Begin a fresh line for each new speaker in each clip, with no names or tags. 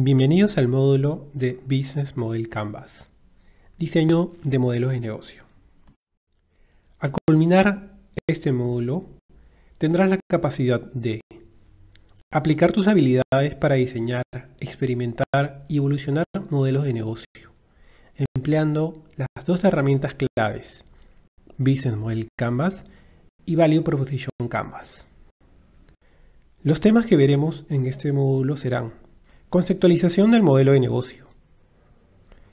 Bienvenidos al módulo de Business Model Canvas, diseño de modelos de negocio. Al culminar este módulo, tendrás la capacidad de aplicar tus habilidades para diseñar, experimentar y evolucionar modelos de negocio, empleando las dos herramientas claves, Business Model Canvas y Value Proposition Canvas. Los temas que veremos en este módulo serán Conceptualización del modelo de negocio.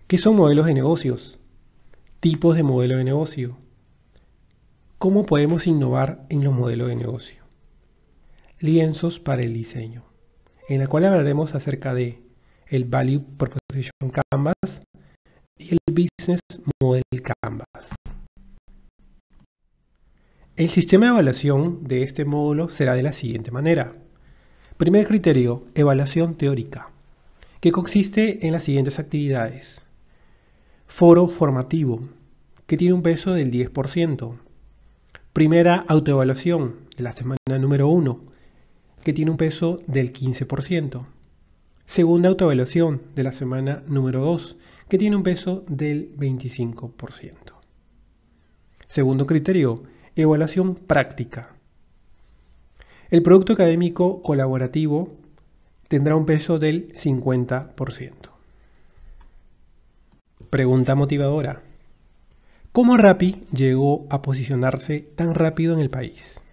¿Qué son modelos de negocios? Tipos de modelo de negocio. ¿Cómo podemos innovar en los modelos de negocio? Lienzos para el diseño, en la cual hablaremos acerca de el Value Proposition Canvas y el Business Model Canvas. El sistema de evaluación de este módulo será de la siguiente manera. Primer criterio, evaluación teórica que consiste en las siguientes actividades. Foro formativo, que tiene un peso del 10%. Primera autoevaluación de la semana número 1, que tiene un peso del 15%. Segunda autoevaluación de la semana número 2, que tiene un peso del 25%. Segundo criterio, evaluación práctica. El producto académico colaborativo tendrá un peso del 50%. Pregunta motivadora. ¿Cómo Rappi llegó a posicionarse tan rápido en el país?